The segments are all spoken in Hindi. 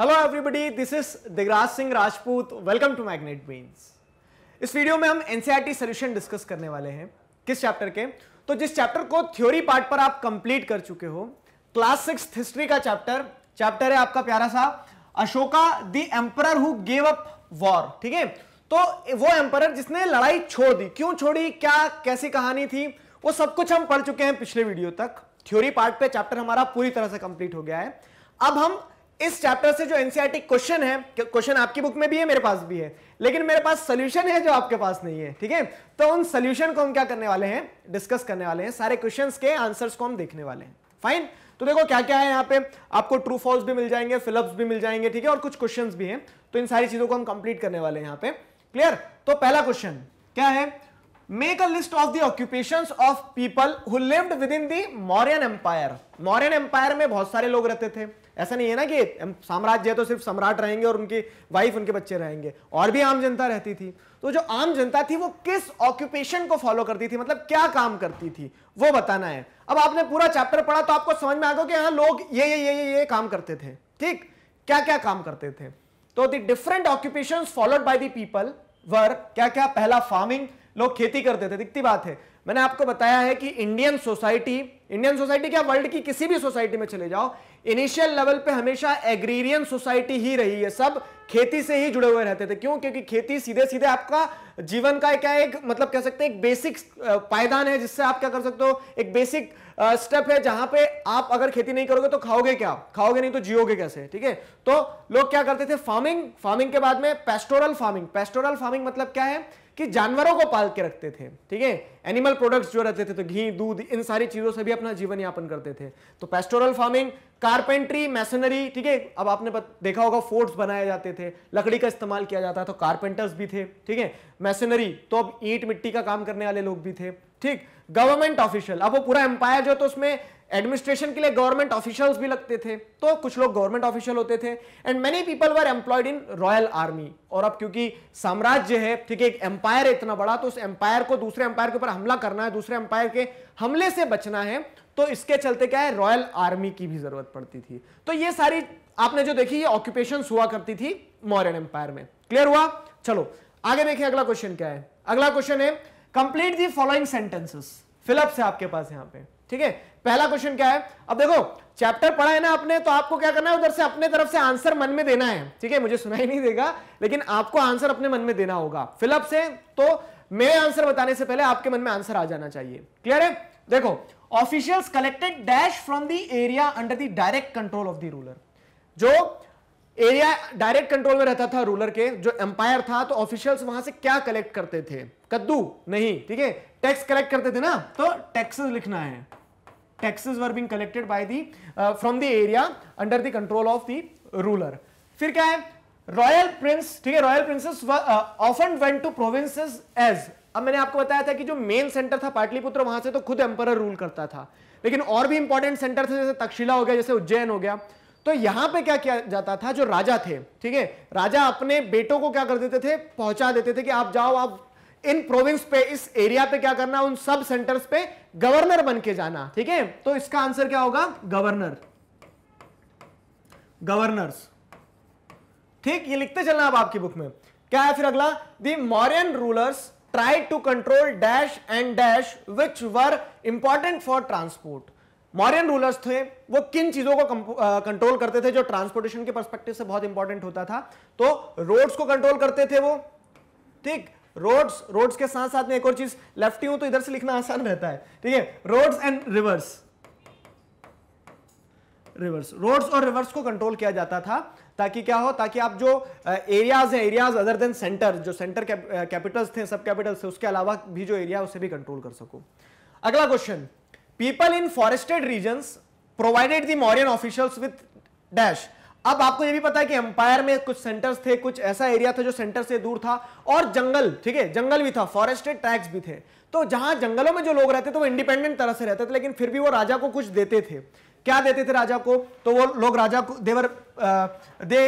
Hello everybody this is Digraj Singh Rajput welcome to Magnet Brains इस वीडियो में हम एनसीईआरटी सोल्यूशन डिस्कस करने वाले हैं किस चैप्टर के तो जिस चैप्टर को थ्योरी पार्ट पर आप कंप्लीट कर चुके हो क्लास सिक्स हिस्ट्री का चैप्टर चैप्टर है आपका प्यारा सा Ashoka the emperor who gave up war ठीक है तो वो एम्पर जिसने लड़ाई छोड़ दी क्यों छोड़ी क्या कैसी कहानी थी वो सब कुछ हम पढ़ चुके हैं पिछले वीडियो तक थ्योरी पार्ट पे चैप्टर हमारा पूरी तरह से कंप्लीट हो गया है अब हम इस चैप्टर से जो एनसीआरटी क्वेश्चन e है क्वेश्चन आपकी बुक में भी है मेरे पास भी है लेकिन मेरे पास सोल्यूशन है जो आपके पास नहीं है ठीक है तो उन सोल्यूशन को हम क्या करने वाले हैं डिस्कस करने वाले हैं सारे क्वेश्चन के आंसर को हम देखने वाले हैं फाइन तो देखो क्या क्या है यहाँ पे आपको ट्रू फॉल्स भी मिल जाएंगे फिलअप्स भी मिल जाएंगे ठीक है और कुछ क्वेश्चन भी हैं तो इन सारी चीजों को हम कंप्लीट करने वाले हैं यहाँ पे क्लियर तो पहला क्वेश्चन क्या है make a list of the occupations of people who lived within the Mauryan Empire. Mauryan Empire में बहुत सारे लोग रहते थे ऐसा नहीं है ना कि साम्राज्य तो सिर्फ सम्राट रहेंगे और उनकी वाइफ उनके बच्चे रहेंगे और भी आम जनता रहती थी तो जो आम जनता थी वो किस ऑक्यूपेशन को फॉलो करती थी मतलब क्या काम करती थी वो बताना है अब आपने पूरा चैप्टर पढ़ा तो आपको समझ में आ गया कि हाँ लोग ये ये ये ये ये काम करते थे ठीक क्या क्या काम करते थे तो different occupation followed by people were क्या क्या पहला फार्मिंग लोग खेती करते थे दिखती बात है मैंने आपको बताया है कि इंडियन सोसाइटी इंडियन सोसाइटी क्या वर्ल्ड की किसी भी सोसाइटी में चले जाओ इनिशियल लेवल पे हमेशा एग्रीरियन सोसाइटी ही रही है सब खेती से ही जुड़े हुए रहते थे क्यों क्योंकि खेती सीधे सीधे आपका जीवन का क्या एक मतलब कह सकते हैं एक बेसिक पायदान है जिससे आप क्या कर सकते हो एक बेसिक स्टेप है जहां पे आप अगर खेती नहीं करोगे तो खाओगे क्या खाओगे नहीं तो जियोगे कैसे ठीक है तो लोग क्या करते थे फार्मिंग फार्मिंग के बाद में पेस्टोरल फार्मिंग पेस्टोरल फार्मिंग मतलब क्या है कि जानवरों को पाल के रखते थे ठीक है एनिमल प्रोडक्ट्स जो रहते थे तो घी दूध इन सारी चीज़ों से भी अपना जीवन यापन करते थे तो पेस्टोरल फार्मिंग कारपेंट्री मैसनरी ठीक है अब आपने देखा होगा फोर्ट्स बनाए जाते थे लकड़ी का इस्तेमाल किया जाता तो कारपेंटर्स भी थे ठीक है मैसनरी तो अब ईंट मिट्टी का काम करने वाले लोग भी थे ठीक गवर्नमेंट ऑफिशियल अब वो पूरा एम्पायर जो तो उसमें एडमिनिस्ट्रेशन के लिए गवर्नमेंट ऑफिशियल्स भी लगते थे तो कुछ लोग गवर्नमेंट ऑफिशियल होते थे and many people were employed in royal army और अब क्योंकि साम्राज्य है ठीक है एक एम्पायर है इतना बड़ा तो उस एम्पायर को दूसरे एम्पायर के ऊपर पर हमला करना है दूसरे अंपायर के हमले से बचना है तो इसके चलते क्या है रॉयल आर्मी की भी जरूरत पड़ती थी तो ये सारी आपने जो देखी ये ऑक्यूपेशन हुआ करती थी मॉरन एम्पायर में क्लियर हुआ चलो आगे देखिए अगला क्वेश्चन क्या है अगला क्वेश्चन है complete the following sentences fill up से आपके पास यहां पे ठीक है पहला क्वेश्चन क्या है अब देखो चैप्टर पढ़ा है ना आपने तो आपको क्या करना है उधर से अपने तरफ से आंसर मन में देना है ठीक है मुझे सुनाई नहीं देगा लेकिन आपको आंसर अपने मन में देना होगा फिलअप से तो मेरे आंसर बताने से पहले आपके मन में आंसर आ जाना चाहिए क्लियर है देखो officials collected dash from the area under the direct control of the ruler जो एरिया डायरेक्ट कंट्रोल में रहता था रूलर के जो एम्पायर था तो ऑफिशियल्स वहां से क्या कलेक्ट करते थे कद्दू नहीं ठीक है टैक्स कलेक्ट करते थे ना तो टैक्सेस लिखना है taxes were being collected by the from the area under the control of the ruler फिर क्या है रॉयल प्रिंस ठीक है royal princes often went to provinces as अब मैंने आपको बताया था कि जो मेन सेंटर था पाटलिपुत्र वहां से तो खुद एम्पर रूल करता था लेकिन और भी इंपॉर्टेंट सेंटर थे जैसे तक्षशिला हो गया जैसे उज्जैन हो गया तो यहां पे क्या किया जाता था जो राजा थे ठीक है राजा अपने बेटों को क्या कर देते थे पहुंचा देते थे कि आप जाओ आप इन प्रोविंस पे इस एरिया पे क्या करना उन सब सेंटर्स पे गवर्नर बन के जाना ठीक है तो इसका आंसर क्या होगा गवर्नर गवर्नर्स ठीक ये लिखते चलना आप आपकी बुक में क्या है फिर अगला the Mauryan rulers try to control dash and dash which were important for transport Mauryan rulers थे वो किन चीजों को कंट्रोल करते थे जो ट्रांसपोर्टेशन के परस्पेक्टिव से बहुत इंपॉर्टेंट होता था तो रोड्स को कंट्रोल करते थे वो ठीक रोड्स रोड्स के साथ साथ में एक और चीज लेफ्टी हूं तो इधर से लिखना आसान रहता है ठीक है roads and rivers rivers roads और रिवर्स को कंट्रोल किया जाता था ताकि क्या हो ताकि आप जो एरियाज हैं एरियाज अदर देन सेंटर जो सेंटर कैपिटल्स थे सब कैपिटल्स थे उसके अलावा भी जो एरिया उसे भी कंट्रोल कर सको अगला question people in forested region provided the Mauryan officials with dash अब आपको ये भी पता है कि एम्पायर में कुछ सेंटर्स थे कुछ ऐसा एरिया था जो सेंटर से दूर था और जंगल ठीक है जंगल भी था फॉरेस्टेड ट्रैक्स भी थे तो जहां जंगलों में जो लोग रहते थे वो इंडिपेंडेंट तरह से रहते थे लेकिन फिर भी वो राजा को कुछ देते थे क्या देते थे राजा को तो वो लोग राजा को they were the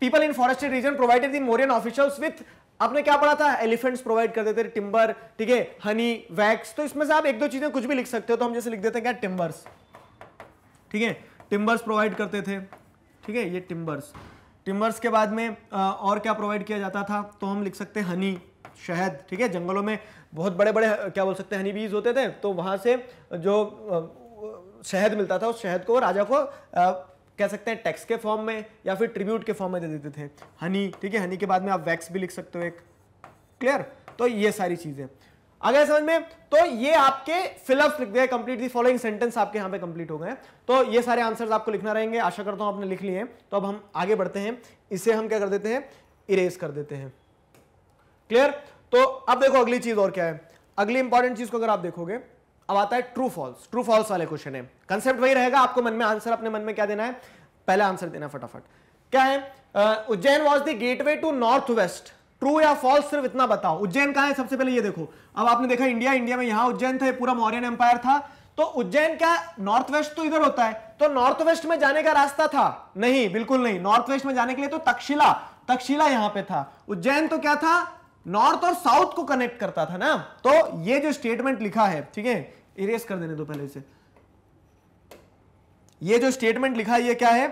people in forested region provided the Mauryan officials with आपने क्या पढ़ा था एलिफेंट्स प्रोवाइड करते थे टिम्बर ठीक है हनी वैक्स तो इसमें से आप एक दो चीजें कुछ भी लिख सकते हो तो हम जैसे लिख देते हैं क्या टिम्बर्स ठीक है टिम्बर्स प्रोवाइड करते थे ठीक है ये टिम्बर्स टिम्बर्स के बाद में और क्या प्रोवाइड किया जाता था तो हम लिख सकते हैं हनी शहद ठीक है जंगलों में बहुत बड़े बड़े क्या बोल सकते हैं हनी बीज होते थे तो वहाँ से जो शहद मिलता था उस शहद को राजा को आ, कह सकते हैं टैक्स के फॉर्म में या फिर ट्रिब्यूट के फॉर्म में दे देते थे हनी ठीक है हनी के बाद में आप वैक्स भी लिख सकते हो एक क्लियर तो ये सारी चीज़ें आ गया समझ में तो ये आपके फिलअप्स लिख दिया कंप्लीट दी फॉलोइंग सेंटेंस आपके यहां पे कंप्लीट हो गए तो ये सारे आंसर्स आपको लिखना रहेंगे आशा करता हूं आपने लिख लिए तो अब हम आगे बढ़ते हैं इसे हम क्या कर देते हैं इरेज कर देते हैं क्लियर तो अब देखो अगली चीज और क्या है अगली इंपॉर्टेंट चीज को अगर आप देखोगे अब आता है ट्रू फॉल्स ट्रू फॉल्स वाले क्वेश्चन है कंसेप्ट वही रहेगा आपको मन में आंसर अपने मन में क्या देना है पहला आंसर देना फटाफट क्या है Ujjain was the gateway to north west true या फॉल्स सिर्फ इतना बताओ उज्जैन कहा है सबसे पहले ये देखो अब आपने देखा इंडिया इंडिया में यहां उज्जैन था पूरा मौर्यन एम्पायर था तो उज्जैन क्या नॉर्थ वेस्ट तो इधर होता है तो नॉर्थ वेस्ट में जाने का रास्ता था नहीं बिल्कुल नहीं नॉर्थ वेस्ट में जाने के लिए तो तक्षशिला तक्षशिला यहां पे था उज्जैन तो क्या था नॉर्थ और साउथ को कनेक्ट करता था ना तो ये जो स्टेटमेंट लिखा है ठीक है इरेज कर देने दो पहले से ये जो स्टेटमेंट लिखा है ये क्या है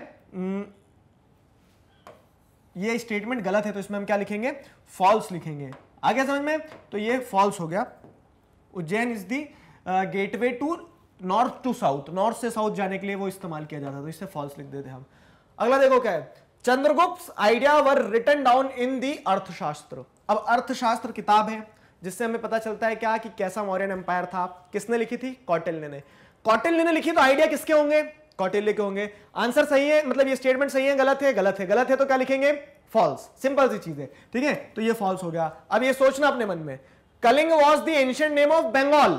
ये स्टेटमेंट गलत है तो इसमें हम क्या लिखेंगे फॉल्स लिखेंगे आ गया समझ में तो ये फॉल्स हो गया Ujjain is the gateway to north to south north से साउथ जाने के लिए वो इस्तेमाल किया जाता था तो इससे फॉल्स लिख देते हम अगला देखो क्या है Chandragupta idea were written down in the Arthashastra अब अर्थशास्त्र किताब है जिससे हमें पता चलता है क्या कि कैसा मौर्यन एम्पायर था किसने लिखी थी कौटिल्य ने कौटिल्य ने लिखी तो आइडिया किसके होंगे कौटिल्य के होंगे आंसर सही है मतलब ये स्टेटमेंट सही है गलत है गलत है गलत है तो क्या लिखेंगे फॉल्स सिंपल सी चीज है ठीक है तो ये फॉल्स हो गया अब ये सोचना अपने मन में Kalinga was the ancient name of Bengal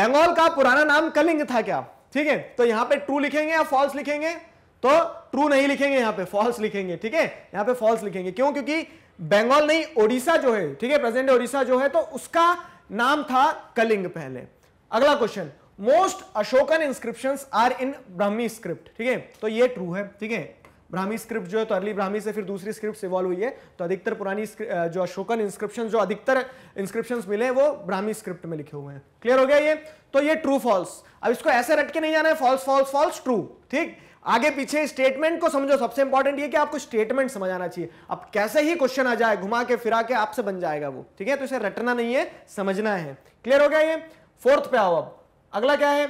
Bengal का पुराना नाम कलिंग था क्या ठीक है तो यहां पे ट्रू लिखेंगे या फॉल्स लिखेंगे तो ट्रू नहीं लिखेंगे यहां पे फॉल्स लिखेंगे ठीक है यहां पे फॉल्स लिखेंगे क्यों क्योंकि बंगाल नहीं ओडिशा जो है ठीक है प्रेजेंट ओडिशा जो है तो उसका नाम था कलिंग पहले अगला question most Ashokan inscription are in Brahmi script ठीक है तो ये ट्रू है ठीक है ब्राह्मी स्क्रिप्ट जो है तो अर्ली ब्राह्मी से फिर दूसरी स्क्रिप्ट इवॉल्व हुई है तो अधिकतर पुरानी जो अशोकन इंस्क्रिप्शन जो अधिकतर इंस्क्रिप्शन मिले हैं वो ब्राह्मी स्क्रिप्ट में लिखे हुए हैं क्लियर हो गया ये तो ये ट्रू फॉल्स अब इसको ऐसे रट के नहीं जाना है फॉल्स फॉल्स फॉल्स ट्रू ठीक आगे पीछे स्टेटमेंट को समझो सबसे इंपॉर्टेंट ये कि आपको स्टेटमेंट समझ आना चाहिए अब कैसे ही क्वेश्चन आ जाए घुमा के फिरा के आपसे बन जाएगा वो ठीक है तो इसे रटना नहीं है समझना है क्लियर हो गया ये फोर्थ पे आओ अब अगला क्या है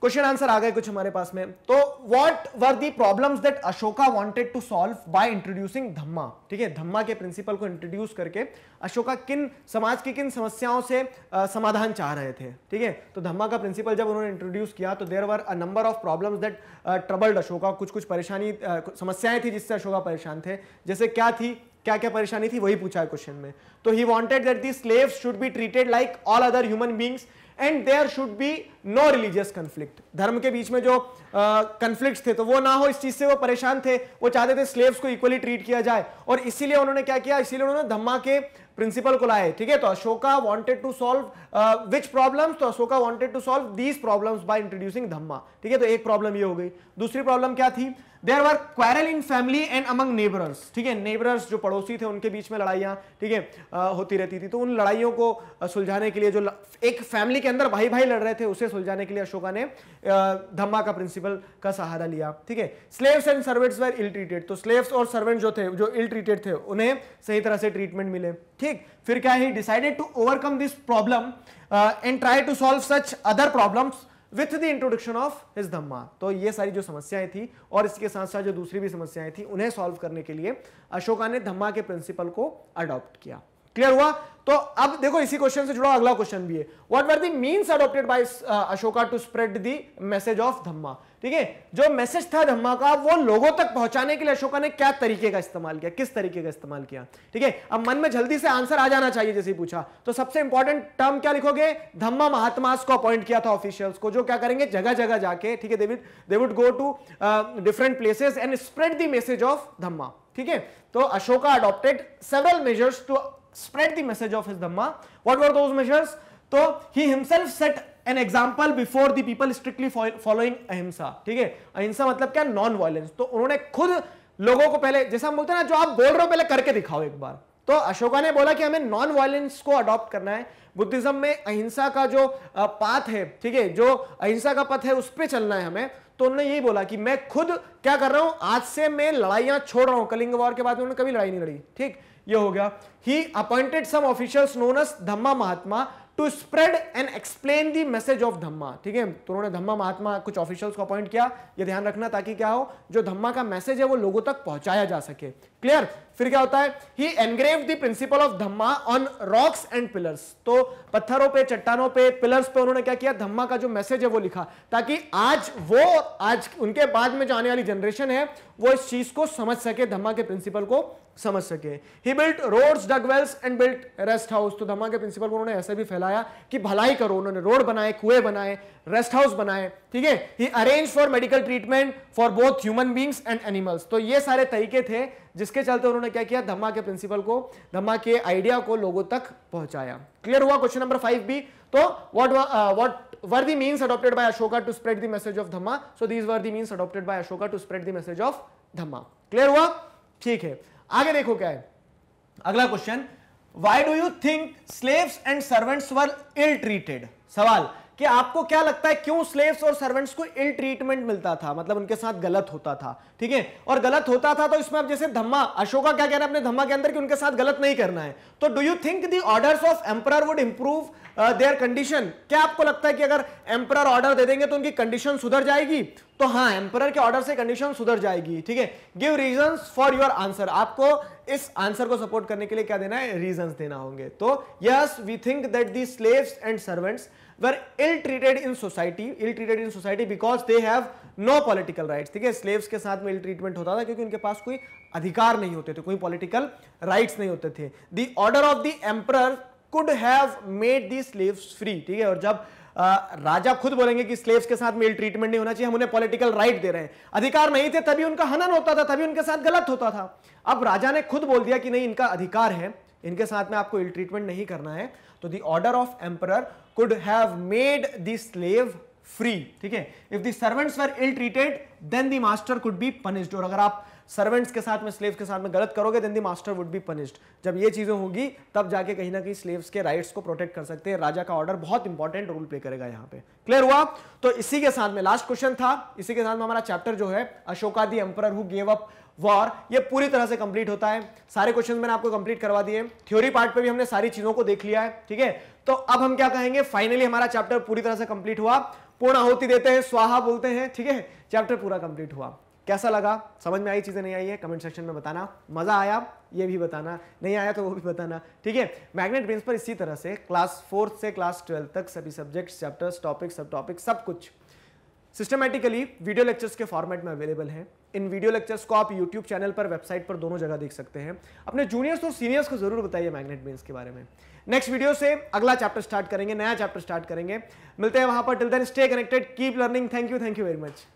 क्वेश्चन आंसर आ गए कुछ हमारे पास में तो what were the problems that Ashoka wanted to solve by introducing dhamma ठीक है धम्मा के प्रिंसिपल को इंट्रोड्यूस करके अशोका किन समाज की किन समस्याओं से आ, समाधान चाह रहे थे ठीक है तो धम्मा का प्रिंसिपल जब उन्होंने इंट्रोड्यूस किया तो there were a number of problem that troubled Ashoka कुछ कुछ परेशानी समस्याएं थी जिससे अशोका परेशान थे जैसे क्या थी क्या क्या परेशानी थी वही पूछा है क्वेश्चन में तो he wanted that the slave should be treated like all other human beings and there should be no religious conflict धर्म के बीच में जो कन्फ्लिक्ट थे तो वो ना हो इस चीज से वो परेशान थे वो चाहते थे स्लेव्स को इक्वली ट्रीट किया जाए और इसीलिए उन्होंने क्या किया इसीलिए उन्होंने धम्मा के प्रिंसिपल को लाए ठीक है तो Ashoka wanted to solve which problems तो Ashoka wanted to solve these problems by introducing dhamma ठीक है तो एक प्रॉब्लम ये हो गई दूसरी प्रॉब्लम क्या थी there were quarrel in family and among neighbours ठीक है नेबरर्स जो पड़ोसी थे उनके बीच में लड़ाइयाँ ठीक है होती रहती थी तो उन लड़ाइयों को सुलझाने के लिए जो एक फैमिली के अंदर भाई भाई लड़ रहे थे उसे सुलझाने के लिए अशोका ने धम्मा का प्रिंसिपल का सहारा लिया ठीक है slaves and servants were ill treated तो स्लेव्स और सर्वेंट जो थे जो इल ट्रीटेड थे उन्हें सही तरह से ट्रीटमेंट मिले ठीक फिर क्या he decided to overcome this problem and try to solve such other problem with the introduction of his dhamma तो ये सारी जो समस्याएं थी और इसके साथ साथ जो दूसरी भी समस्याएं थी उन्हें सॉल्व करने के लिए अशोका ने धम्मा के प्रिंसिपल को अडॉप्ट किया क्लियर हुआ तो अब देखो इसी क्वेश्चन से जुड़ा अगला क्वेश्चन भी है what were the means adopted by Ashoka to spread the message of dhamma ठीक है जो मैसेज था धम्मा का वो लोगों तक पहुंचाने के लिए अशोका ने क्या तरीके का इस्तेमाल किया किस तरीके का इस्तेमाल किया ठीक है अब मन में जल्दी से आंसर आ जाना चाहिए जैसे पूछा तो सबसे इंपॉर्टेंट टर्म क्या लिखोगे धम्मा महात्मा को अपॉइंट किया था ऑफिशियल्स को जो क्या करेंगे जगह जगह जाके ठीक है they would go to different places and spread the message of dhamma ठीक है तो Ashoka adopted several measures to spread the message of his Dhamma. What were those measures? So तो he himself set an example before the people strictly following ahimsa ठीक है अहिंसा मतलब क्या नॉन वायलेंस तो उन्होंने खुद लोगों को पहले जैसा हम बोलते हैं ना जो आप बोल रहे हो पहले करके दिखाओ एक बार तो अशोका ने बोला कि हमें नॉन वायलेंस को अडॉप्ट करना है बुद्धिज्म में अहिंसा का जो पाथ है ठीक है जो अहिंसा का पथ है उस पर चलना है हमें तो उन्होंने यही बोला कि मैं खुद क्या कर रहा हूं आज से मैं लड़ाइयां छोड़ रहा हूं कलिंग वॉर के बाद उन्होंने कभी लड़ाई नहीं लड़ी ठीक ये हो गया he appointed some officials known as dhamma mahatma to spread and explain the message of dhamma ठीक है तो उन्होंने धम्मा महात्मा कुछ ऑफिशियल्स को अपॉइंट किया ये ध्यान रखना ताकि क्या हो जो धम्मा का मैसेज है वो लोगों तक पहुंचाया जा सके क्लियर फिर क्या होता है he engrave the principle of dhamma on rocks and pillars तो पत्थरों पे चट्टानों पे पिलर्स पे उन्होंने क्या किया धम्मा का जो मैसेज है वो लिखा ताकि आज वो आज उनके बाद में जो आने वाली जनरेशन है वो इस चीज को समझ सके धम्मा के प्रिंसिपल को समझ सके he built roads dug wells and built rest house तो धम्मा के प्रिंसिपल को उन्होंने ऐसे भी फैलाया कि भलाई करो उन्होंने रोड बनाए कुएं बनाए रेस्ट हाउस बनाए ठीक है he arrange for medical treatment for both human beings and animals तो ये सारे तरीके थे जिस जिसके चलते उन्होंने क्या किया धमा के प्रिंसिपल को धमा के आइडिया को लोगों तक पहुंचाया क्लियर हुआ क्वेश्चन नंबर फाइव भी तो what what were the mean adopted by Ashoka to spread the message of dhamma so these were the mean adopted by Ashoka to spread the message of dhamma clear हुआ ठीक है आगे देखो क्या है अगला question why do you think slave and servants were ill treated सवाल कि आपको क्या लगता है क्यों स्लेव्स और सर्वेंट्स को इल ट्रीटमेंट मिलता था मतलब उनके साथ गलत होता था ठीक है और गलत होता था तो इसमें आप जैसे धम्मा अशोका क्या कह रहे हैं अपने धम्मा के अंदर कि उनके साथ गलत नहीं करना है तो do you think the orders of emperor would improve their condition क्या आपको लगता है कि अगर एम्पर ऑर्डर दे देंगे तो उनकी कंडीशन सुधर जाएगी तो हाँ एम्पर के ऑर्डर से कंडीशन सुधर जाएगी ठीक है give reason for your answer आपको इस आंसर को सपोर्ट करने के लिए क्या देना है रीजन देना होंगे तो yes we think that the slaves and servants were ill treated in society ill treated in society because they have no political right ठीक है स्लेव्स के साथ में इल ट्रीटमेंट होता था क्योंकि उनके पास कोई अधिकार नहीं होते थे कोई पॉलिटिकल राइट नहीं होते थे the order of the emperor could have made the slaves free ठीक है और जब राजा खुद बोलेंगे कि स्लेव्स के साथ मेल ट्रीटमेंट नहीं होना चाहिए हम उन्हें पॉलिटिकल राइट दे रहे हैं अधिकार नहीं थे तभी उनका हनन होता था तभी उनके साथ गलत होता था अब राजा ने खुद बोल दिया कि नहीं इनका अधिकार है इनके साथ में आपको इल ट्रीटमेंट नहीं करना है तो the order of emperor could have made the slave free ठीक है if the servants were ill treated then the master could be punished और अगर आप सर्वेंट्स के साथ में स्लेव्स के साथ में गलत करोगे then the master would be punished जब ये चीज़ें होगी तब जाके कहीं ना कहीं स्लेव्स के राइट्स को प्रोटेक्ट कर सकते हैं राजा का ऑर्डर बहुत इंपॉर्टेंट रोल प्ले करेगा यहाँ पे क्लियर हुआ तो इसी के साथ में लास्ट क्वेश्चन था इसी के साथ में हमारा चैप्टर जो है Ashoka the emperor who gave up war ये पूरी तरह से कंप्लीट होता है सारे क्वेश्चन मैंने आपको कंप्लीट करवा दिए थ्योरी पार्ट पे भी हमने सारी चीजों को देख लिया है ठीक है तो अब हम क्या कहेंगे फाइनली हमारा चैप्टर पूरी तरह से कंप्लीट हुआ पूर्ण आहुति देते हैं स्वाहा बोलते हैं ठीक है चैप्टर पूरा कंप्लीट हुआ कैसा लगा समझ में आई चीज़ें नहीं आई है कमेंट सेक्शन में बताना मज़ा आया ये भी बताना नहीं आया तो वो भी बताना ठीक है मैग्नेट ब्रेन्स पर इसी तरह से क्लास फोर्थ से क्लास ट्वेल्थ तक सभी सब्जेक्ट्स चैप्टर्स टॉपिक सब टॉपिक सब कुछ सिस्टमेटिकली वीडियो लेक्चर्स के फॉर्मेट में अवेलेबल है इन वीडियो लेक्चर्स को आप यूट्यूब चैनल पर वेबसाइट पर दोनों जगह देख सकते हैं अपने जूनियर्स और सीनियर्स को जरूर बताइए मैग्नेट बेन्स के बारे में नेक्स्ट वीडियो से अगला चैप्टर स्टार्ट करेंगे नया चैप्टर स्टार्ट करेंगे मिलते हैं वहां पर till then stay connected keep learning thank you thank you very much